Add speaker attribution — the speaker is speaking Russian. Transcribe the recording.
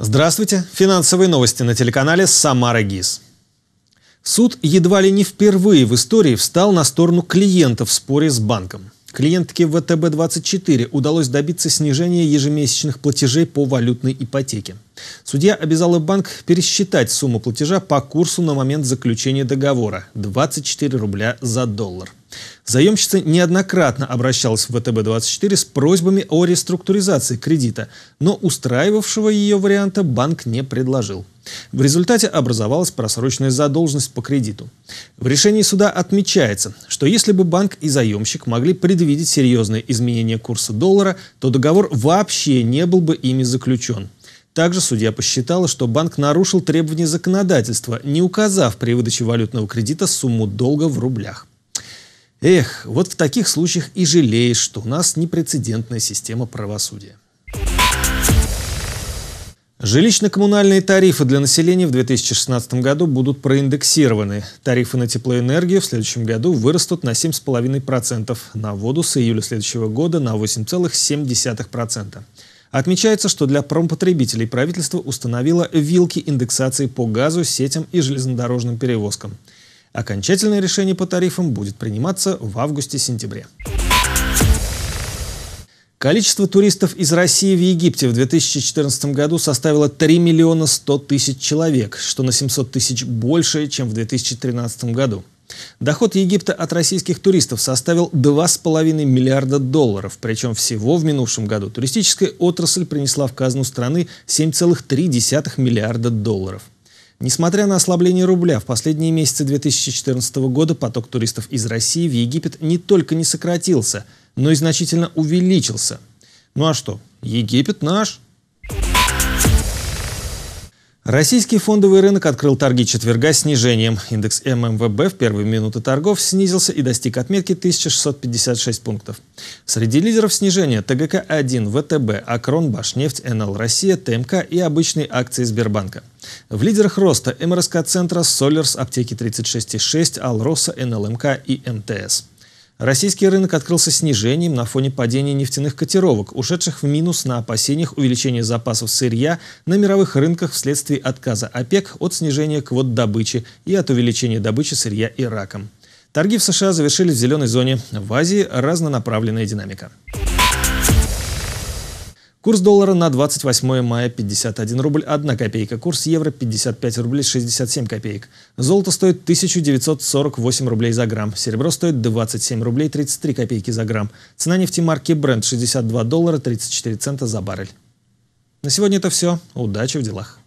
Speaker 1: Здравствуйте. Финансовые новости на телеканале «Самара ГИС». Суд едва ли не впервые в истории встал на сторону клиента в споре с банком. Клиентке ВТБ-24 удалось добиться снижения ежемесячных платежей по валютной ипотеке. Судья обязала банк пересчитать сумму платежа по курсу на момент заключения договора – 24 рубля за доллар. Заемщица неоднократно обращалась в ВТБ-24 с просьбами о реструктуризации кредита, но устраивавшего ее варианта банк не предложил. В результате образовалась просроченная задолженность по кредиту. В решении суда отмечается, что если бы банк и заемщик могли предвидеть серьезные изменения курса доллара, то договор вообще не был бы ими заключен. Также судья посчитала, что банк нарушил требования законодательства, не указав при выдаче валютного кредита сумму долга в рублях. Эх, вот в таких случаях и жалеешь, что у нас непрецедентная система правосудия. Жилищно-коммунальные тарифы для населения в 2016 году будут проиндексированы. Тарифы на теплоэнергию в следующем году вырастут на 7,5%, на воду с июля следующего года на 8,7%. Отмечается, что для промпотребителей правительство установило вилки индексации по газу, сетям и железнодорожным перевозкам. Окончательное решение по тарифам будет приниматься в августе-сентябре. Количество туристов из России в Египте в 2014 году составило 3 миллиона 100 тысяч человек, что на 700 тысяч больше, чем в 2013 году. Доход Египта от российских туристов составил 2,5 миллиарда долларов, причем всего в минувшем году туристическая отрасль принесла в казну страны 7,3 миллиарда долларов. Несмотря на ослабление рубля, в последние месяцы 2014 года поток туристов из России в Египет не только не сократился, но и значительно увеличился. Ну а что, Египет наш – Российский фондовый рынок открыл торги четверга снижением. Индекс ММВБ в первые минуты торгов снизился и достиг отметки 1656 пунктов. Среди лидеров снижения ТГК-1, ВТБ, Акрон, Башнефть, НЛ Россия, ТМК и обычные акции Сбербанка. В лидерах роста МРСК-центра, Солерс, Аптеки 36,6, Алроса, НЛМК и МТС. Российский рынок открылся снижением на фоне падения нефтяных котировок, ушедших в минус на опасениях увеличения запасов сырья на мировых рынках вследствие отказа ОПЕК от снижения квот добычи и от увеличения добычи сырья Ираком. Торги в США завершились в зеленой зоне. В Азии разнонаправленная динамика. Курс доллара на 28 мая 51 рубль 1 копейка. Курс евро 55 рублей 67 копеек. Золото стоит 1948 рублей за грамм. Серебро стоит 27 рублей 33 копейки за грамм. Цена нефти марки Brent 62 доллара 34 цента за баррель. На сегодня это все. Удачи в делах.